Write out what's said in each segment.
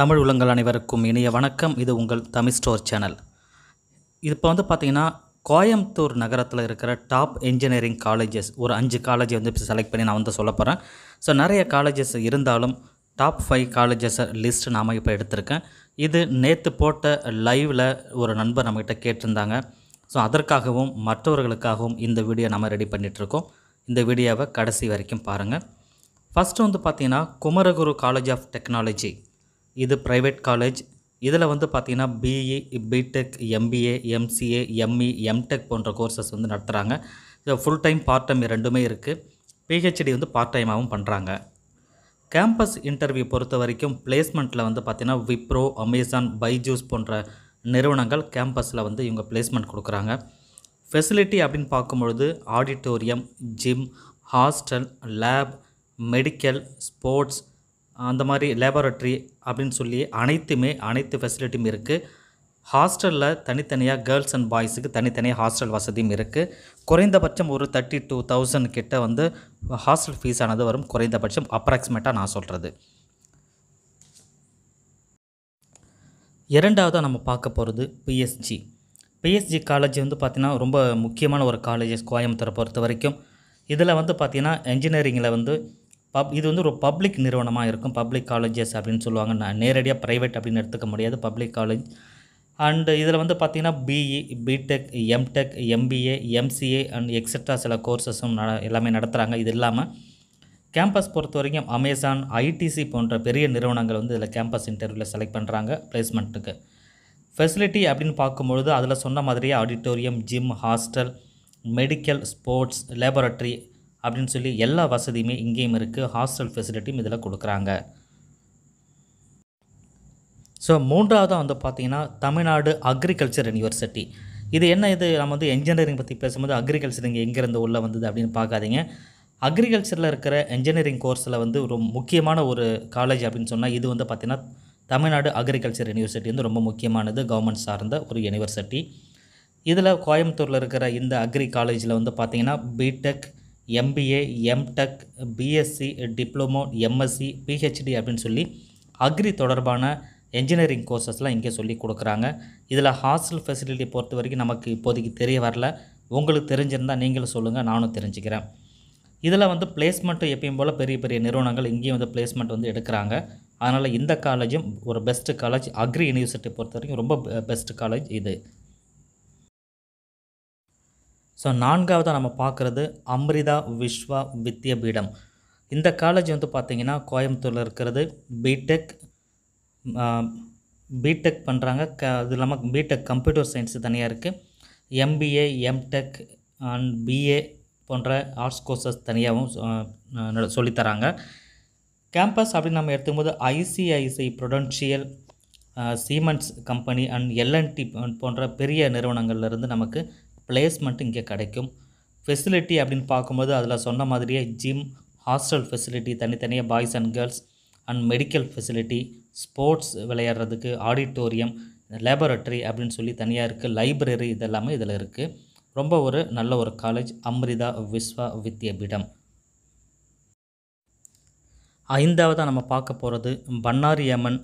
தமிழ் உள்ளங்கள் அனைவருக்கும் இனிய வணக்கம் இது உங்கள் தமிழ் ஸ்டோர் சேனல் இப்போ வந்து பார்த்திங்கன்னா கோயம்புத்தூர் நகரத்தில் இருக்கிற டாப் இன்ஜினியரிங் காலேஜஸ் ஒரு அஞ்சு காலேஜ் வந்து இப்போ செலக்ட் பண்ணி நான் வந்து சொல்ல போகிறேன் ஸோ நிறைய காலேஜஸ் இருந்தாலும் டாப் ஃபைவ் காலேஜஸ் லிஸ்ட் நாம் இப்போ எடுத்திருக்கேன் இது நேற்று போட்ட லைவில் ஒரு நண்பர் நம்மக்கிட்ட கேட்டிருந்தாங்க ஸோ அதற்காகவும் மற்றவர்களுக்காகவும் இந்த வீடியோ நம்ம ரெடி பண்ணிகிட்ருக்கோம் இந்த வீடியோவை கடைசி வரைக்கும் பாருங்கள் ஃபஸ்ட்டு வந்து பார்த்திங்கன்னா குமரகுரு காலேஜ் ஆஃப் டெக்னாலஜி இது ப்ரைவேட் காலேஜ் இதில் வந்து பார்த்திங்கன்னா BE BTech MBA MCA ME MTech போன்ற கோர்சஸ் வந்து நடத்துகிறாங்க இதில் ஃபுல் டைம் பார்ட் டைம் ரெண்டுமே இருக்குது பிஹெச்டி வந்து பார்ட் டைமாகவும் பண்ணுறாங்க கேம்பஸ் இன்டர்வியூ பொறுத்த வரைக்கும் பிளேஸ்மெண்ட்டில் வந்து பார்த்திங்கன்னா விப்ரோ அமேசான் பைஜூஸ் போன்ற நிறுவனங்கள் கேம்பஸில் வந்து இவங்க பிளேஸ்மெண்ட் கொடுக்குறாங்க ஃபெசிலிட்டி அப்படின்னு பார்க்கும்பொழுது auditorium gym hostel lab medical sports அந்த மாதிரி லேபரட்டரி அப்படின்னு சொல்லி அனைத்துமே அனைத்து ஃபெசிலிட்டியும் இருக்குது ஹாஸ்டலில் தனித்தனியாக கேர்ள்ஸ் அண்ட் பாய்ஸுக்கு தனித்தனியாக ஹாஸ்டல் வசதியும் இருக்குது குறைந்தபட்சம் ஒரு தேர்ட்டி டூ தௌசண்ட் கிட்ட வந்து ஹாஸ்டல் ஃபீஸ் ஆனது வரும் குறைந்தபட்சம் அப்ராக்சிமேட்டாக நான் சொல்கிறது இரண்டாவதாக நம்ம பார்க்க போகிறது பிஎஸ்ஜி பிஎஸ்ஜி காலேஜ் வந்து பார்த்திங்கன்னா ரொம்ப முக்கியமான ஒரு காலேஜஸ் கோயம்புத்தூரை பொறுத்த வரைக்கும் இதில் வந்து பார்த்திங்கன்னா என்ஜினியரிங்கில் வந்து பப் இது வந்து ஒரு பப்ளிக் நிறுவனமாக இருக்கும் பப்ளிக் காலேஜஸ் அப்படின்னு சொல்லுவாங்க நான் நேரடியாக ப்ரைவேட் அப்படின்னு எடுத்துக்க முடியாது பப்ளிக் காலேஜ் அண்டு இதில் வந்து பார்த்திங்கன்னா BE BTech MTech MBA MCA and extra சில கோர்சஸும் நட எல்லாமே நடத்துகிறாங்க இது இல்லாமல் கேம்பஸ் பொறுத்த வரைக்கும் அமேசான் ஐடிசி போன்ற பெரிய நிறுவனங்கள் வந்து இதில் கேம்பஸ் இன்டர்வியூவில் செலக்ட் பண்ணுறாங்க ப்ளேஸ்மெண்ட்டுக்கு ஃபெசிலிட்டி அப்படின்னு பார்க்கும்பொழுது அதில் சொன்ன மாதிரியே auditorium gym hostel medical sports laboratory அப்படின்னு சொல்லி எல்லா வசதியுமே இங்கேயும் இருக்குது ஹாஸ்டல் ஃபெசிலிட்டியும் இதில் கொடுக்குறாங்க ஸோ மூன்றாவதாக வந்து பார்த்தீங்கன்னா தமிழ்நாடு அக்ரிகல்ச்சர் யூனிவர்சிட்டி இது என்ன இது நம்ம வந்து என்ஜினியரிங் பற்றி பேசும்போது அக்ரிகல்ச்சர் இங்கே எங்கேருந்து உள்ளே வந்தது அப்படின்னு பார்க்காதீங்க அக்ரிகல்ச்சரில் இருக்கிற என்ஜினியரிங் கோர்ஸில் வந்து ஒரு முக்கியமான ஒரு காலேஜ் அப்படின்னு சொன்னால் இது வந்து பார்த்திங்கன்னா தமிழ்நாடு அக்ரிகல்ச்சர் யூனிவர்சிட்டி வந்து ரொம்ப முக்கியமானது கவர்மெண்ட் சார்ந்த ஒரு யூனிவர்சிட்டி இதில் கோயம்புத்தூரில் இருக்கிற இந்த அக்ரி காலேஜில் வந்து பார்த்திங்கன்னா BTech MBA MTech BSc diploma MSc PhD அப்படின்னு சொல்லி அக்ரி தொடர்பான என்ஜினியரிங் கோர்சஸ்லாம் இங்கே சொல்லி கொடுக்குறாங்க இதில் ஹாஸ்டல் ஃபெசிலிட்டி பொறுத்த வரைக்கும் நமக்கு இப்போதைக்கு தெரிய வரல உங்களுக்கு தெரிஞ்சிருந்தால் நீங்களும் சொல்லுங்கள் நானும் தெரிஞ்சுக்கிறேன் இதில் வந்து பிளேஸ்மெண்ட்டு எப்பயும் போல் பெரிய பெரிய நிறுவனங்கள் இங்கேயும் வந்து பிளேஸ்மெண்ட் வந்து எடுக்கிறாங்க அதனால் இந்த காலேஜும் ஒரு பெஸ்ட்டு காலேஜ் அக்ரி யூனிவர்சிட்டி பொறுத்த வரைக்கும் ரொம்ப பெஸ்ட்டு காலேஜ் இது ஸோ நான்காவதாக நம்ம பார்க்குறது அம்ரிதா விஸ்வா வித்யபீடம் இந்த காலேஜ் வந்து பார்த்திங்கன்னா கோயம்புத்தூரில் இருக்கிறது பிடெக் பிடெக் பண்ணுறாங்க க அது இல்லாமல் பிடெக் கம்ப்யூட்டர் சயின்ஸ் தனியாக இருக்குது எம்பிஏ எம்டெக் அண்ட் பிஏ போன்ற ஆர்ட்ஸ் கோர்சஸ் தனியாகவும் சொல்லித்தராங்க கேம்பஸ் அப்படின்னு நம்ம எடுத்துக்கும்போது ICICI Prudential cements company and L and T போன்ற பெரிய நிறுவனங்கள்லேருந்து நமக்கு பிளேஸ்மெண்ட் இங்கே கிடைக்கும் ஃபெசிலிட்டி அப்படின்னு பார்க்கும்போது அதில் சொன்ன மாதிரியே ஜிம் ஹாஸ்டல் ஃபெசிலிட்டி தனித்தனியாக boys and girls and medical facility sports விளையாடுறதுக்கு ஆடிட்டோரியம் லேபரட்டரி அப்படின்னு சொல்லி தனியாக இருக்குது லைப்ரரி இதெல்லாமே இதில் இருக்குது ரொம்ப ஒரு நல்ல ஒரு காலேஜ் அம்ரிதா விஸ்வா வித்யபீடம் ஐந்தாவதாக நம்ம பார்க்க போகிறது Bannariamman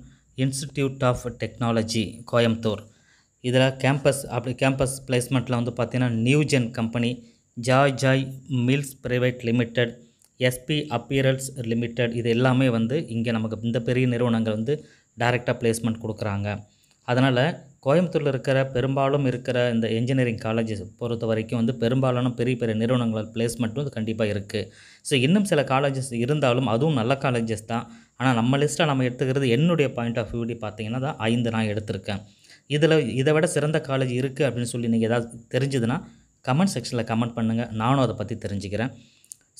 institute of technology Coimbatore இதில் கேம்பஸ் அப்படி கேம்பஸ் பிளேஸ்மெண்ட்டில் வந்து பார்த்திங்கன்னா Newgen company Joy Joy mills private limited SP apparels limited இது எல்லாமே வந்து இங்கே நமக்கு இந்த பெரிய நிறுவனங்கள் வந்து டைரெக்டாக பிளேஸ்மெண்ட் கொடுக்குறாங்க அதனால் கோயம்புத்தூரில் இருக்கிற பெரும்பாலும் இருக்கிற இந்த இன்ஜினியரிங் காலேஜஸ் பொறுத்த வரைக்கும் வந்து பெரும்பாலான பெரிய பெரிய நிறுவனங்கள் பிளேஸ்மெண்ட்டும் வந்து கண்டிப்பாக இருக்குது ஸோ இன்னும் சில காலேஜஸ் இருந்தாலும் அதுவும் நல்ல காலேஜஸ் தான் ஆனால் நம்ம லிஸ்ட்டில் நம்ம எடுத்துக்கிறது என்னுடைய பாயிண்ட் ஆஃப் வியூடி பார்த்தீங்கன்னா தான் ஐந்து நான் எடுத்திருக்கேன் இதில் இதை விட சிறந்த காலேஜ் இருக்குது அப்படின்னு சொல்லி நீங்கள் ஏதாவது தெரிஞ்சுதுன்னா கமெண்ட் செக்ஷனில் கமெண்ட் பண்ணுங்கள் நானும் அதை பற்றி தெரிஞ்சுக்கிறேன்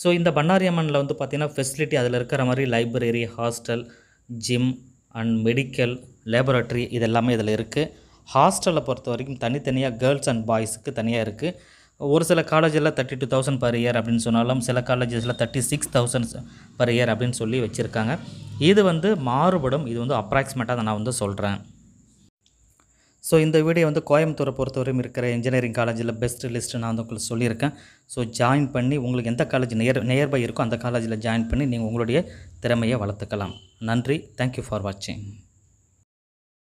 ஸோ இந்த பன்னாரியம்மனில் வந்து பார்த்திங்கன்னா ஃபெசிலிட்டி அதில் இருக்கிற மாதிரி library hostel gym and medical laboratory இது எல்லாமே இதில் இருக்குது ஹாஸ்டலை பொறுத்த வரைக்கும் தனித்தனியாக கேர்ள்ஸ் அண்ட் பாய்ஸுக்கு தனியாக இருக்குது ஒரு சில காலேஜில் thirty two thousand per year அப்படின்னு சொன்னாலும் சில காலேஜஸில் thirty six thousand per year அப்படின்னு சொல்லி வச்சுருக்காங்க இது வந்து மாறுபடும் இது வந்து அப்ராக்சிமேட்டாக நான் வந்து சொல்கிறேன் ஸோ இந்த வீடியோ வந்து கோயம்புத்தூரை பொறுத்தவரையும் இருக்கிற இன்ஜினியரிங் காலேஜில் பெஸ்ட் லிஸ்ட்டு நான் வந்து உங்களுக்கு சொல்லியிருக்கேன் ஸோ ஜாயின் பண்ணி உங்களுக்கு எந்த காலேஜ் நியர் நியர்பை இருக்கோ அந்த காலேஜில் ஜாயின் பண்ணி நீங்கள் உங்களுடைய திறமையை வளர்த்துக்கலாம் நன்றி தேங்க்யூ ஃபார் வாட்சிங்